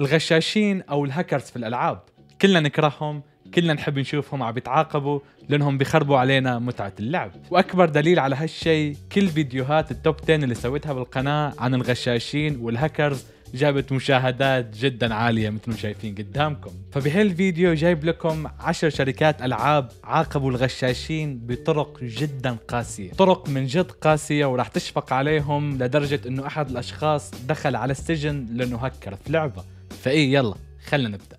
الغشاشين او الهاكرز في الالعاب كلنا نكرههم كلنا نحب نشوفهم عم يتعاقبوا لانهم بيخربوا علينا متعه اللعب واكبر دليل على هالشيء كل فيديوهات التوب 10 اللي سويتها بالقناه عن الغشاشين والهاكرز جابت مشاهدات جدا عالية مثل ما شايفين قدامكم فبهالفيديو جايب لكم عشر شركات ألعاب عاقبوا الغشاشين بطرق جدا قاسية طرق من جد قاسية وراح تشفق عليهم لدرجة أنه أحد الأشخاص دخل على السجن لأنه هكر في لعبة فايه يلا خلنا نبدا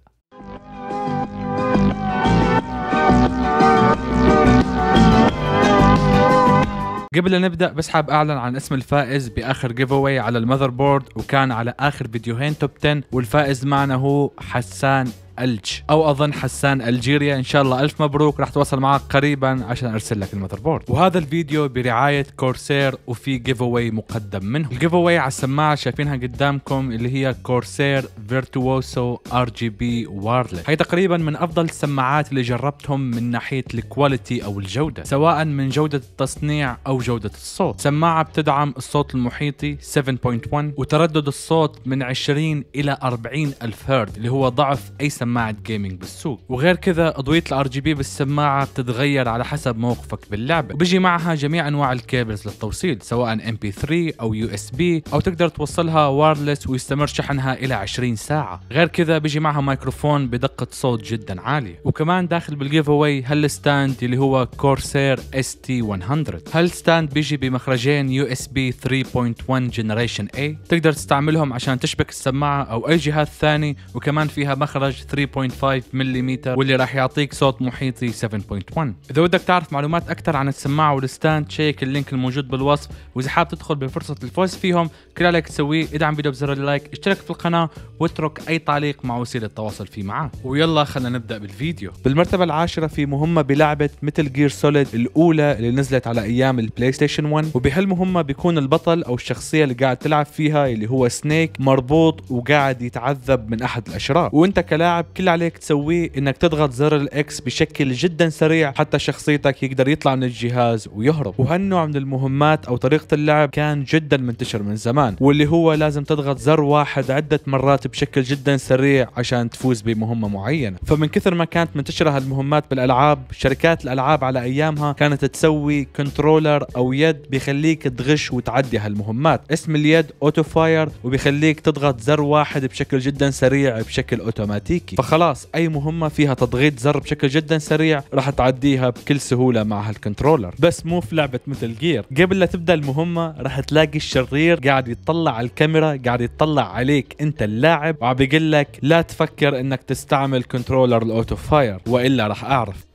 قبل أن نبدا بس حاب اعلن عن اسم الفائز باخر جيف على المذر بورد وكان على اخر فيديوهين توب 10 والفائز معنا هو حسان الج او اظن حسان الجيريا ان شاء الله الف مبروك راح توصل معك قريبا عشان ارسل لك المذر بورد وهذا الفيديو برعايه كورسير وفي جيف اواي مقدم منهم الجيف اواي على السماعه شايفينها قدامكم اللي هي كورسير فيرتووسو ار جي بي وايرلس هي تقريبا من افضل السماعات اللي جربتهم من ناحيه الكواليتي او الجوده سواء من جوده التصنيع او جوده الصوت سماعه بتدعم الصوت المحيطي 7.1 وتردد الصوت من 20 الى 40 الف هرتز اللي هو ضعف اي سماعه سماعه جيمنج بالسوق وغير كذا اضويه الار جي بي بالسماعه بتتغير على حسب موقفك باللعبه وبيجي معها جميع انواع الكيبلز للتوصيل سواء ام بي 3 او يو اس بي او تقدر توصلها وايرلس ويستمر شحنها الى 20 ساعه غير كذا بيجي معها مايكروفون بدقه صوت جدا عاليه وكمان داخل بالجيف اواي هالستاند اللي هو كورسير اس تي 100 هالستاند بيجي بمخرجين يو اس بي 3.1 جنريشن اي تقدر تستعملهم عشان تشبك السماعه او اي جهاز ثاني وكمان فيها مخرج 3.5 ملم واللي راح يعطيك صوت محيطي 7.1 اذا ودك تعرف معلومات اكثر عن السماعه والستاند تشيك اللينك الموجود بالوصف واذا حاب تدخل بفرصه الفوز فيهم كل عليك تسويه ادعم فيديو بزر اللايك اشترك في القناه واترك اي تعليق مع وسيله التواصل فيه معه ويلا خلينا نبدا بالفيديو بالمرتبه العاشره في مهمه بلعبه مثل جير سوليد الاولى اللي نزلت على ايام البلاي ستيشن 1 وبهالمهمه بيكون البطل او الشخصيه اللي قاعد تلعب فيها اللي هو سنيك مربوط وقاعد يتعذب من احد الاشرار وانت كلاعب اللاعب كل عليك تسويه انك تضغط زر الاكس بشكل جدا سريع حتى شخصيتك يقدر يطلع من الجهاز ويهرب وهالنوع من المهمات او طريقه اللعب كان جدا منتشر من زمان واللي هو لازم تضغط زر واحد عده مرات بشكل جدا سريع عشان تفوز بمهمه معينه فمن كثر ما كانت منتشره هالمهمات بالالعاب شركات الالعاب على ايامها كانت تسوي كنترولر او يد بيخليك تغش وتعدي هالمهمات اسم اليد اوتو فاير وبيخليك تضغط زر واحد بشكل جدا سريع بشكل اوتوماتيكي تحكي فخلاص اي مهمه فيها تضغيط زر بشكل جدا سريع راح تعديها بكل سهوله مع هالكنترولر بس مو في لعبه مثل جير قبل لا تبدا المهمه راح تلاقي الشرير قاعد يتطلع على الكاميرا قاعد يتطلع عليك انت اللاعب وعم بيقول لك لا تفكر انك تستعمل كنترولر الاوتو فاير والا راح اعرف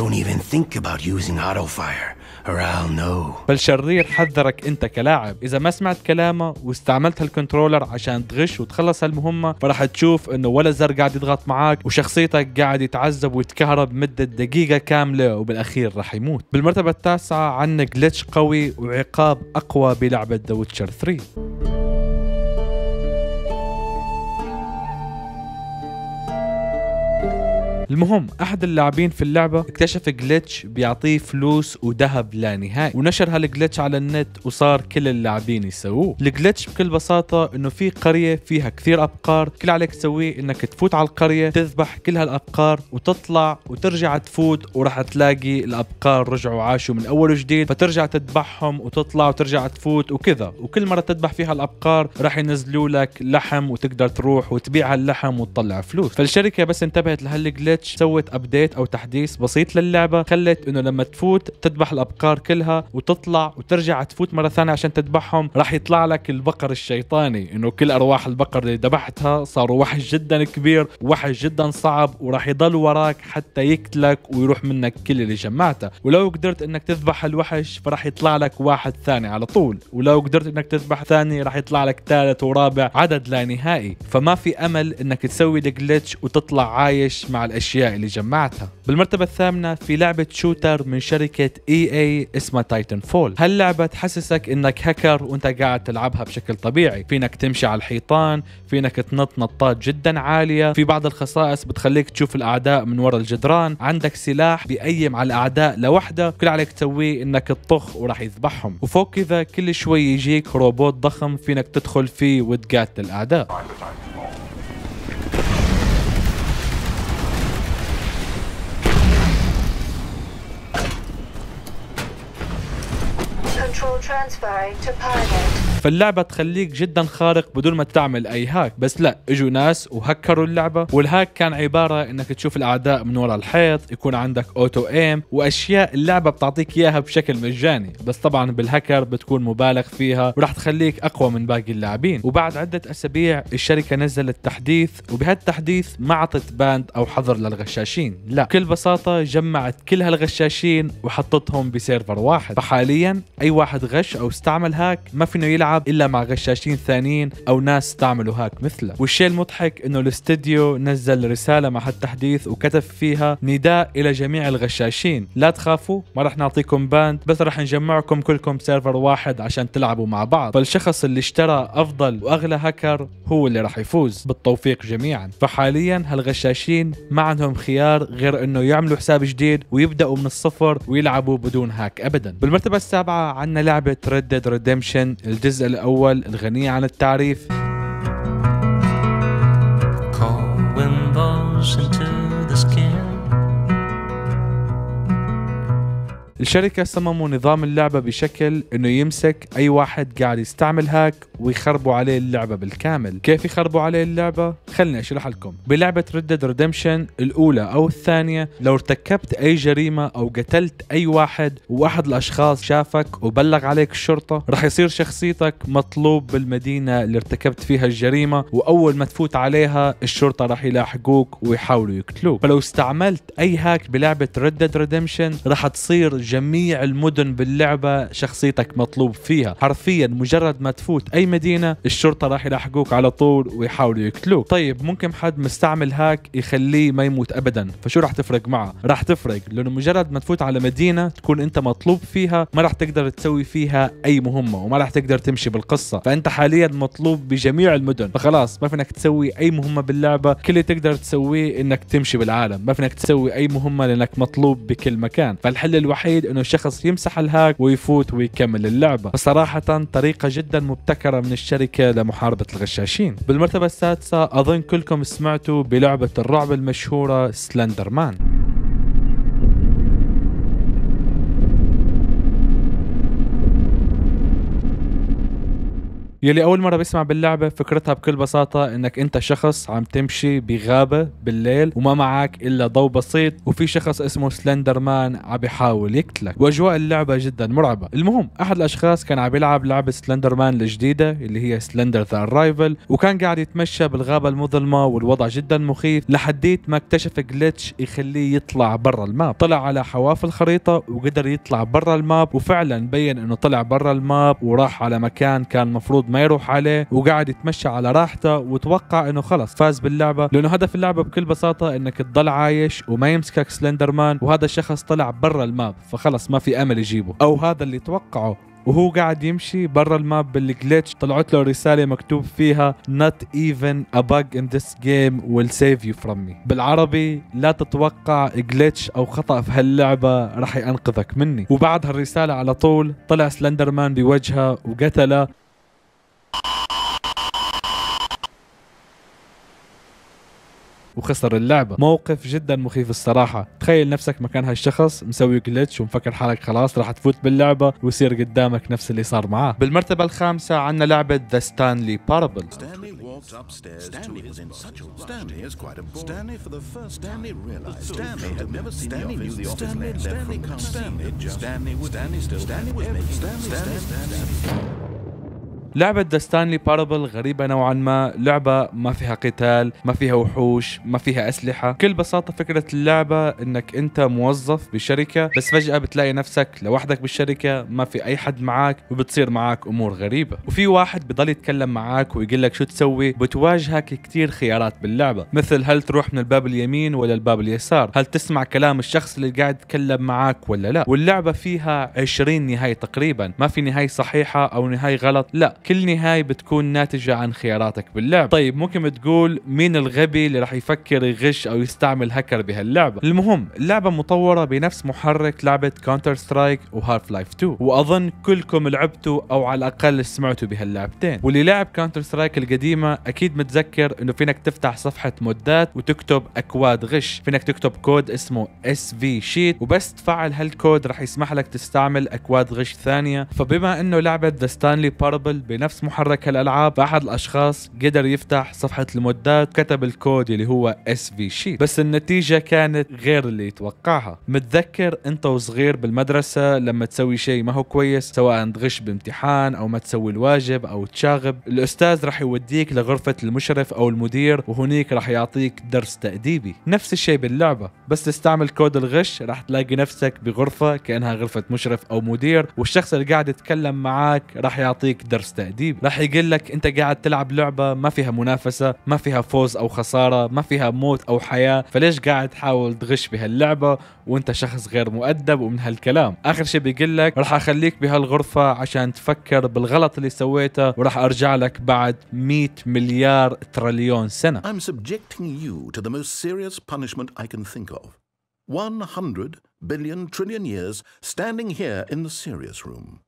Don't even think about using auto fire. بل شرير حذرك انت كلاعب اذا ما سمعت كلامه واستعملت هالكنترولر عشان تغش وتخلص هالمهمه فراح تشوف انه ولا زر قاعد يضغط معك وشخصيتك قاعد يتعذب ويتكهرب مده دقيقه كامله وبالاخير راح يموت بالمرتبه التاسعه عندنا جلتش قوي وعقاب اقوى بلعبه ذا ويتشر 3 المهم احد اللاعبين في اللعبه اكتشف جلتش بيعطيه فلوس وذهب لا نهائي ونشر هالجلتش على النت وصار كل اللاعبين يسووه الجلتش بكل بساطه انه في قريه فيها كثير ابقار كل عليك تسويه انك تفوت على القريه تذبح كل هالابقار وتطلع وترجع تفوت وراح تلاقي الابقار رجعوا عاشوا من اول وجديد فترجع تذبحهم وتطلع وترجع تفوت وكذا وكل مره تذبح فيها الابقار راح ينزلوا لك لحم وتقدر تروح وتبيع هاللحم وتطلع فلوس فالشركه بس انتبهت لهالجلتش سويتش سوت ابديت او تحديث بسيط للعبه خلت انه لما تفوت تذبح الابقار كلها وتطلع وترجع تفوت مره ثانيه عشان تذبحهم راح يطلع لك البقر الشيطاني انه كل ارواح البقر اللي ذبحتها صاروا وحش جدا كبير وحش جدا صعب وراح يضل وراك حتى يقتلك ويروح منك كل اللي جمعته ولو قدرت انك تذبح الوحش فراح يطلع لك واحد ثاني على طول ولو قدرت انك تذبح ثاني راح يطلع لك ثالث ورابع عدد لا نهائي فما في امل انك تسوي الجلتش وتطلع عايش مع الاشياء الأشياء اللي جمعتها بالمرتبة الثامنة في لعبة شوتر من شركة اي اي اسمها تايتن فول هاللعبة تحسسك انك هكر وانت قاعد تلعبها بشكل طبيعي فينك تمشي على الحيطان فينك تنط نطات جدا عالية في بعض الخصائص بتخليك تشوف الأعداء من وراء الجدران عندك سلاح بيقيم على الأعداء لوحده كل عليك تسويه انك تطخ وراح يذبحهم وفوق كذا كل شوي يجيك روبوت ضخم فينك تدخل فيه وتقاتل الأعداء Control transferring to pilot. فاللعبه تخليك جدا خارق بدون ما تعمل اي هاك بس لا اجوا ناس وهكروا اللعبه والهاك كان عباره انك تشوف الاعداء من ورا الحيط يكون عندك اوتو ايم واشياء اللعبه بتعطيك اياها بشكل مجاني بس طبعا بالهكر بتكون مبالغ فيها وراح تخليك اقوى من باقي اللاعبين وبعد عده اسابيع الشركه نزلت تحديث وبهالتحديث ما عطت باند او حظر للغشاشين لا بكل بساطه جمعت كل هالغشاشين وحطتهم بسيرفر واحد فحاليا اي واحد غش او استعمل هاك ما فينه يلعب الملعب الا مع غشاشين ثانيين او ناس تعملوا هاك مثله والشيء المضحك انه الاستديو نزل رساله مع التحديث وكتب فيها نداء الى جميع الغشاشين لا تخافوا ما رح نعطيكم باند بس رح نجمعكم كلكم سيرفر واحد عشان تلعبوا مع بعض فالشخص اللي اشترى افضل واغلى هاكر هو اللي رح يفوز بالتوفيق جميعا فحاليا هالغشاشين ما عندهم خيار غير انه يعملوا حساب جديد ويبداوا من الصفر ويلعبوا بدون هاك ابدا بالمرتبه السابعه عندنا لعبه Red ديد ريديمشن الجزء الجزء الأول الغنية عن التعريف الشركة صمموا نظام اللعبة بشكل انه يمسك اي واحد قاعد يستعمل هاك ويخربوا عليه اللعبة بالكامل كيف يخربوا عليه اللعبة؟ خلني اشرح لكم بلعبة ردد Redemption الاولى او الثانية لو ارتكبت اي جريمة او قتلت اي واحد واحد الاشخاص شافك وبلغ عليك الشرطة رح يصير شخصيتك مطلوب بالمدينة اللي ارتكبت فيها الجريمة واول ما تفوت عليها الشرطة رح يلاحقوك ويحاولوا يقتلوك فلو استعملت اي هاك بلعبة ردد Redemption رح تصير جميع المدن باللعبه شخصيتك مطلوب فيها حرفيا مجرد ما تفوت اي مدينه الشرطه راح يلاحقوك على طول ويحاولوا يقتلوك طيب ممكن حد مستعمل هاك يخليه ما يموت ابدا فشو راح تفرق معه راح تفرق لانه مجرد ما تفوت على مدينه تكون انت مطلوب فيها ما راح تقدر تسوي فيها اي مهمه وما راح تقدر تمشي بالقصه فانت حاليا مطلوب بجميع المدن فخلاص ما فينك تسوي اي مهمه باللعبه كل اللي تقدر تسويه انك تمشي بالعالم ما فينك تسوي اي مهمه لانك مطلوب بكل مكان فالحل الوحيد الوحيد انه الشخص يمسح الهاك ويفوت ويكمل اللعبه فصراحه طريقه جدا مبتكره من الشركه لمحاربه الغشاشين بالمرتبه السادسه اظن كلكم سمعتوا بلعبه الرعب المشهوره سلندر مان يلي اول مره بيسمع باللعبه فكرتها بكل بساطه انك انت شخص عم تمشي بغابه بالليل وما معك الا ضوء بسيط وفي شخص اسمه سلندر مان عم بيحاول يقتلك واجواء اللعبه جدا مرعبه المهم احد الاشخاص كان عم يلعب لعبه سلندر مان الجديده اللي هي سلندر ذا ارايفل وكان قاعد يتمشى بالغابه المظلمه والوضع جدا مخيف لحديت ما اكتشف جلتش يخليه يطلع برا الماب طلع على حواف الخريطه وقدر يطلع برا الماب وفعلا بين انه طلع برا الماب وراح على مكان كان مفروض ما يروح عليه وقاعد يتمشى على راحته وتوقع انه خلص فاز باللعبه لانه هدف اللعبه بكل بساطه انك تضل عايش وما يمسكك سلندر مان وهذا الشخص طلع برا الماب فخلص ما في امل يجيبه او هذا اللي توقعه وهو قاعد يمشي برا الماب بالجليتش طلعت له رسالة مكتوب فيها not even a bug in this game will save you from me بالعربي لا تتوقع جليتش او خطأ في هاللعبة رح ينقذك مني وبعد هالرسالة على طول طلع سلندرمان بوجهه وقتله وخسر اللعبة موقف جدا مخيف الصراحة تخيل نفسك مكان هالشخص مسوي جلتش ومفكر حالك خلاص راح تفوت باللعبة ويصير قدامك نفس اللي صار معاه بالمرتبة الخامسة عندنا لعبة ذا ستانلي Parable لعبة ذا ستانلي بارابل غريبة نوعا ما لعبة ما فيها قتال ما فيها وحوش ما فيها أسلحة بكل بساطة فكرة اللعبة أنك أنت موظف بشركة بس فجأة بتلاقي نفسك لوحدك بالشركة ما في أي حد معك وبتصير معك أمور غريبة وفي واحد بضل يتكلم معك ويقول لك شو تسوي بتواجهك كتير خيارات باللعبة مثل هل تروح من الباب اليمين ولا الباب اليسار هل تسمع كلام الشخص اللي قاعد يتكلم معك ولا لا واللعبة فيها 20 نهاية تقريبا ما في نهاية صحيحة أو نهاية غلط لا كل نهاية بتكون ناتجة عن خياراتك باللعب طيب ممكن تقول مين الغبي اللي راح يفكر يغش أو يستعمل هكر بهاللعبة المهم اللعبة مطورة بنفس محرك لعبة كونتر سترايك هارف لايف 2 وأظن كلكم لعبتوا أو على الأقل سمعتوا بهاللعبتين واللي لعب كونتر سترايك القديمة أكيد متذكر إنه فينك تفتح صفحة مودات وتكتب أكواد غش فينك تكتب كود اسمه اس في شيت وبس تفعل هالكود راح يسمح لك تستعمل أكواد غش ثانية فبما إنه لعبة ذا ستانلي باربل بنفس محرك هالالعاب فاحد الاشخاص قدر يفتح صفحه المودات كتب الكود اللي هو اس في شي بس النتيجه كانت غير اللي يتوقعها متذكر انت وصغير بالمدرسه لما تسوي شيء ما هو كويس سواء تغش بامتحان او ما تسوي الواجب او تشاغب الاستاذ راح يوديك لغرفه المشرف او المدير وهنيك راح يعطيك درس تاديبي نفس الشيء باللعبه بس تستعمل كود الغش راح تلاقي نفسك بغرفه كانها غرفه مشرف او مدير والشخص اللي قاعد يتكلم معك راح يعطيك درس تأديبي. التأديب راح يقول لك انت قاعد تلعب لعبه ما فيها منافسه ما فيها فوز او خساره ما فيها موت او حياه فليش قاعد تحاول تغش بهاللعبه وانت شخص غير مؤدب ومن هالكلام اخر شيء بيقول لك راح اخليك بهالغرفه عشان تفكر بالغلط اللي سويته وراح ارجع لك بعد 100 مليار تريليون سنه I'm subjecting you to the most serious punishment I can think of 100 billion trillion years standing here in the serious room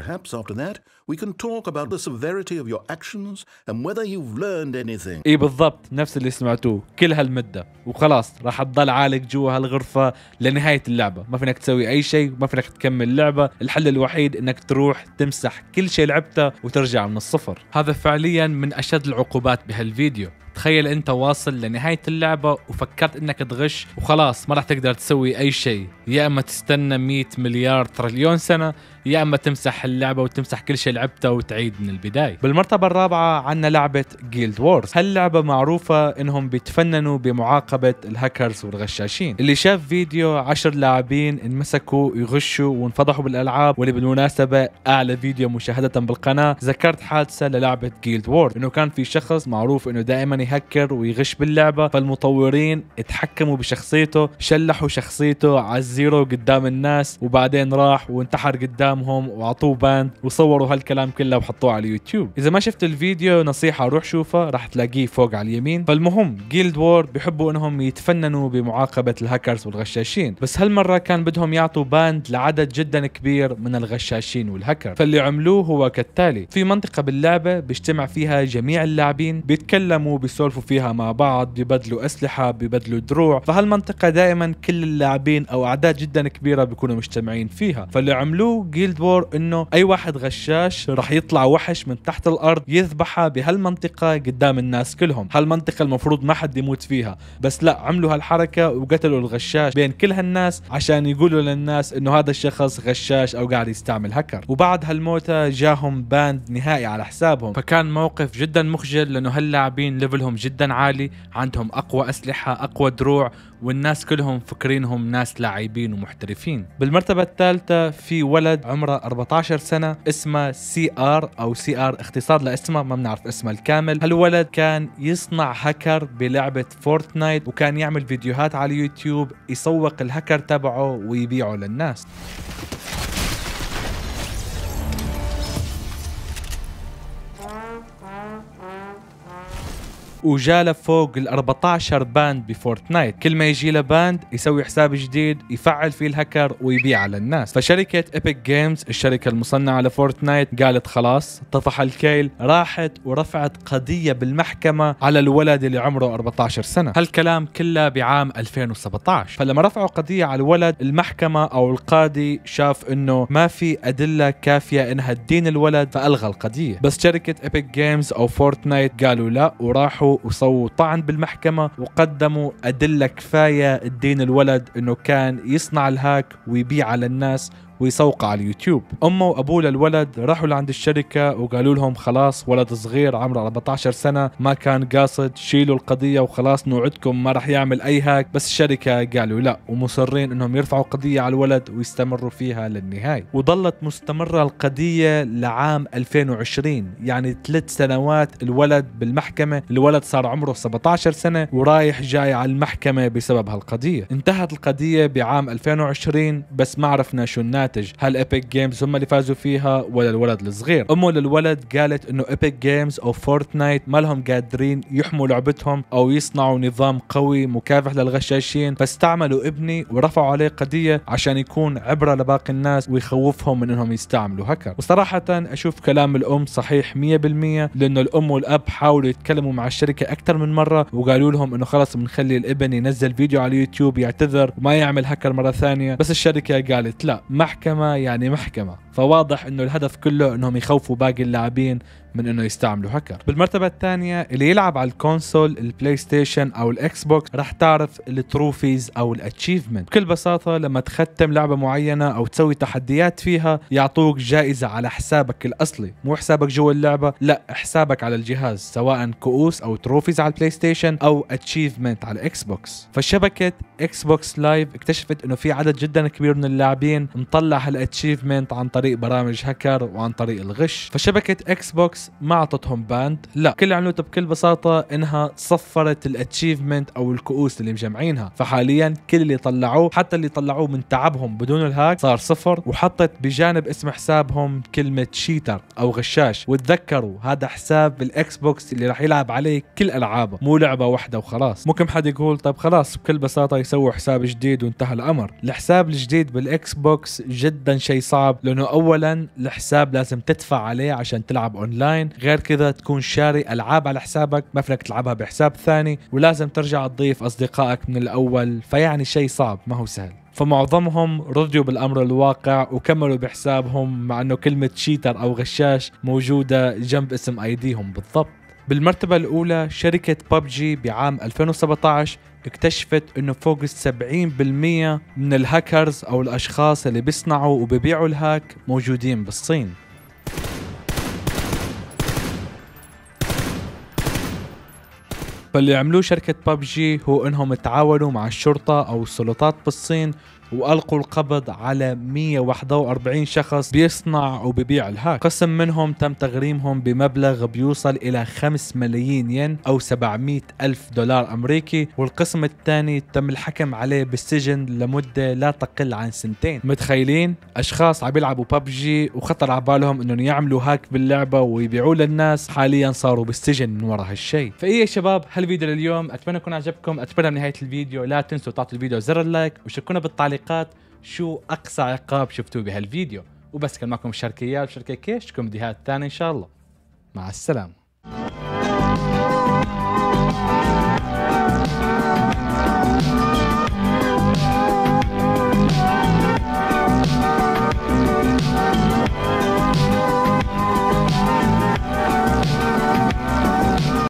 Perhaps after that we can talk about the severity of your actions and whether you've learned anything. إيه بالضبط نفس اللي سمعتوه كل هالمدة وخلاص راح تضل عالق جوا هالغرفة لنهاية اللعبة ما فينك تسوي أي شيء ما فينك تكمل اللعبة الحل الوحيد إنك تروح تمسح كل شيء لعبته وترجع من الصفر هذا فعليا من أشد العقوبات بهالفيديو تخيل انت واصل لنهاية اللعبة وفكرت انك تغش وخلاص ما راح تقدر تسوي اي شيء يا اما تستنى 100 مليار تريليون سنة يا اما تمسح اللعبه وتمسح كل شيء لعبته وتعيد من البدايه بالمرتبه الرابعه عندنا لعبه جيلد وورز هاللعبه معروفه انهم بيتفننوا بمعاقبه الهاكرز والغشاشين اللي شاف فيديو عشر لاعبين انمسكوا يغشوا وانفضحوا بالالعاب واللي بالمناسبه اعلى فيديو مشاهده بالقناه ذكرت حادثه للعبه جيلد وورز انه كان في شخص معروف انه دائما يهكر ويغش باللعبه فالمطورين اتحكموا بشخصيته شلحوا شخصيته على الزيرو قدام الناس وبعدين راح وانتحر قدام كلامهم واعطوه باند وصوروا هالكلام كله وحطوه على اليوتيوب اذا ما شفت الفيديو نصيحه روح شوفه راح تلاقيه فوق على اليمين فالمهم جيلد وور بيحبوا انهم يتفننوا بمعاقبه الهاكرز والغشاشين بس هالمره كان بدهم يعطوا باند لعدد جدا كبير من الغشاشين والهاكر فاللي عملوه هو كالتالي في منطقه باللعبه بيجتمع فيها جميع اللاعبين بيتكلموا بيسولفوا فيها مع بعض ببدلوا اسلحه ببدلوا دروع فهالمنطقه دائما كل اللاعبين او اعداد جدا كبيره بيكونوا مجتمعين فيها فاللي عملوه جيلد وور انه اي واحد غشاش رح يطلع وحش من تحت الارض يذبحها بهالمنطقه قدام الناس كلهم هالمنطقه المفروض ما حد يموت فيها بس لا عملوا هالحركه وقتلوا الغشاش بين كل هالناس عشان يقولوا للناس انه هذا الشخص غشاش او قاعد يستعمل هكر وبعد هالموتة جاهم باند نهائي على حسابهم فكان موقف جدا مخجل لانه هاللاعبين ليفلهم جدا عالي عندهم اقوى اسلحه اقوى دروع والناس كلهم فكرينهم ناس لاعبين ومحترفين بالمرتبة الثالثة في ولد عمره 14 سنة اسمه سي ار او سي ار اختصار لاسمه ما بنعرف اسمه الكامل هالولد كان يصنع هاكر بلعبة فورتنايت وكان يعمل فيديوهات على اليوتيوب يسوق الهاكر تبعه ويبيعه للناس وجا له فوق ال 14 باند بفورتنايت كل ما يجي له باند يسوي حساب جديد يفعل فيه الهكر ويبيعه للناس فشركة ايبك جيمز الشركة المصنعة لفورتنايت قالت خلاص طفح الكيل راحت ورفعت قضية بالمحكمة على الولد اللي عمره 14 سنة هالكلام كله بعام 2017 فلما رفعوا قضية على الولد المحكمة أو القاضي شاف أنه ما في أدلة كافية أنها تدين الولد فألغى القضية بس شركة ايبك جيمز أو فورتنايت قالوا لا وراحوا راحوا وسووا طعن بالمحكمة وقدموا أدلة كفاية تدين الولد أنه كان يصنع الهاك ويبيع على الناس ويسوق على اليوتيوب امه وابوه للولد راحوا لعند الشركه وقالوا لهم خلاص ولد صغير عمره 14 سنه ما كان قاصد شيلوا القضيه وخلاص نوعدكم ما راح يعمل اي هاك بس الشركه قالوا لا ومصرين انهم يرفعوا قضيه على الولد ويستمروا فيها للنهايه وظلت مستمره القضيه لعام 2020 يعني ثلاث سنوات الولد بالمحكمه الولد صار عمره 17 سنه ورايح جاي على المحكمه بسبب هالقضيه انتهت القضيه بعام 2020 بس ما عرفنا شو الناس الناتج هل ايبك جيمز هم اللي فازوا فيها ولا الولد الصغير امه للولد قالت انه ايبك جيمز او فورتنايت ما لهم قادرين يحموا لعبتهم او يصنعوا نظام قوي مكافح للغشاشين فاستعملوا ابني ورفعوا عليه قضيه عشان يكون عبره لباقي الناس ويخوفهم من انهم يستعملوا هكر وصراحه اشوف كلام الام صحيح 100% لانه الام والاب حاولوا يتكلموا مع الشركه اكثر من مره وقالوا لهم انه خلص بنخلي الابن ينزل فيديو على اليوتيوب يعتذر وما يعمل هكر مره ثانيه بس الشركه قالت لا ما محكمه يعني محكمه فواضح انه الهدف كله انهم يخوفوا باقي اللاعبين من انه يستعملوا هاكر بالمرتبه الثانيه اللي يلعب على الكونسول البلاي ستيشن او الاكس بوكس رح تعرف التروفيز او الاتشيفمنت بكل بساطه لما تختم لعبه معينه او تسوي تحديات فيها يعطوك جائزه على حسابك الاصلي مو حسابك جوا اللعبه لا حسابك على الجهاز سواء كؤوس او تروفيز على البلاي ستيشن او اتشيفمنت على الاكس بوكس فشبكه اكس بوكس لايف اكتشفت انه في عدد جدا كبير من اللاعبين مطلع هالاتشيفمنت عن طريق برامج هاكر وعن طريق الغش فشبكه اكس بوكس بالعكس ما اعطتهم باند لا كل اللي عملته بكل بساطه انها صفرت الاتشيفمنت او الكؤوس اللي مجمعينها فحاليا كل اللي طلعوه حتى اللي طلعوه من تعبهم بدون الهاك صار صفر وحطت بجانب اسم حسابهم كلمه شيتر او غشاش وتذكروا هذا حساب الاكس بوكس اللي راح يلعب عليه كل العابه مو لعبه واحده وخلاص ممكن حد يقول طيب خلاص بكل بساطه يسووا حساب جديد وانتهى الامر الحساب الجديد بالاكس بوكس جدا شيء صعب لانه اولا الحساب لازم تدفع عليه عشان تلعب اونلاين اونلاين غير كذا تكون شاري العاب على حسابك ما فيك تلعبها بحساب ثاني ولازم ترجع تضيف اصدقائك من الاول فيعني شيء صعب ما هو سهل فمعظمهم رضيوا بالامر الواقع وكملوا بحسابهم مع انه كلمه شيتر او غشاش موجوده جنب اسم ايديهم بالضبط بالمرتبة الأولى شركة ببجي بعام 2017 اكتشفت انه فوق ال 70% من الهاكرز او الاشخاص اللي بيصنعوا وبيبيعوا الهاك موجودين بالصين فاللي عملوه شركة ببجي هو انهم تعاونوا مع الشرطة او السلطات بالصين وألقوا القبض على 141 شخص بيصنع وبيبيع الهاك قسم منهم تم تغريمهم بمبلغ بيوصل إلى 5 ملايين ين أو 700 ألف دولار أمريكي والقسم الثاني تم الحكم عليه بالسجن لمدة لا تقل عن سنتين متخيلين أشخاص عم يلعبوا ببجي وخطر على بالهم أنهم يعملوا هاك باللعبة ويبيعوه للناس حاليا صاروا بالسجن من وراء هالشيء فإيه يا شباب هالفيديو لليوم أتمنى يكون عجبكم أتمنى بنهاية الفيديو لا تنسوا تعطوا الفيديو زر اللايك وشكونا بالتعليق التعليقات شو اقصى عقاب شفتوه بهالفيديو وبس كان معكم الشركيات وشركه كيش فيديوهات ثانيه ان شاء الله مع السلامه